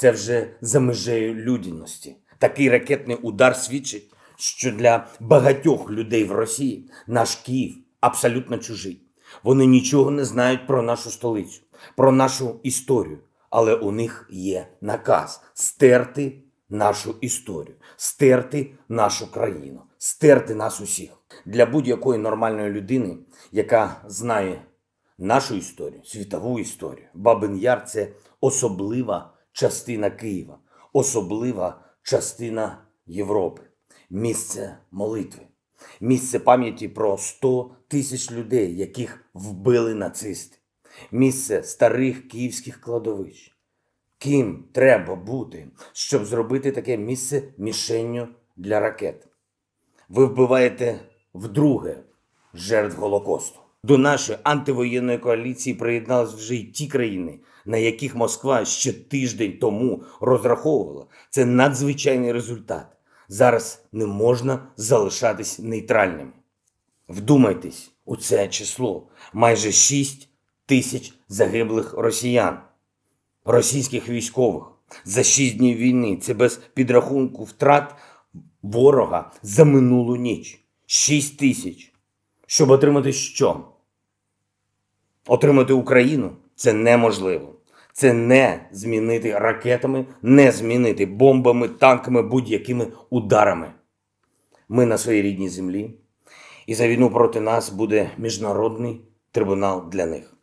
Це вже за межею людяності. Такий ракетний удар свідчить, що для багатьох людей в Росії наш Київ абсолютно чужий. Вони нічого не знають про нашу столицю, про нашу історію. Але у них є наказ стерти нашу історію, стерти нашу країну, стерти нас усіх. Для будь-якої нормальної людини, яка знає нашу історію, світову історію, Бабин Яр це особлива частина Києва, особлива частина Європи, місце молитви, місце пам'яті про 100 тисяч людей, яких вбили нацисти, місце старих київських кладовищ. Ким треба бути, щоб зробити таке місце мішенню для ракет. Ви вбиваєте вдруге жертв Голокосту. До нашої антивоєнної коаліції приєдналися вже й ті країни, на яких Москва ще тиждень тому розраховувала. Це надзвичайний результат. Зараз не можна залишатись нейтральним. Вдумайтесь у це число: майже 6 тисяч загиблих росіян, російських військових за 6 днів війни. Це без підрахунку втрат ворога за минулу ніч. 6 тисяч. Щоб отримати що? Отримати Україну це неможливо. Це не змінити ракетами, не змінити бомбами, танками, будь-якими ударами. Ми на своїй рідній землі, і за війну проти нас буде міжнародний трибунал для них.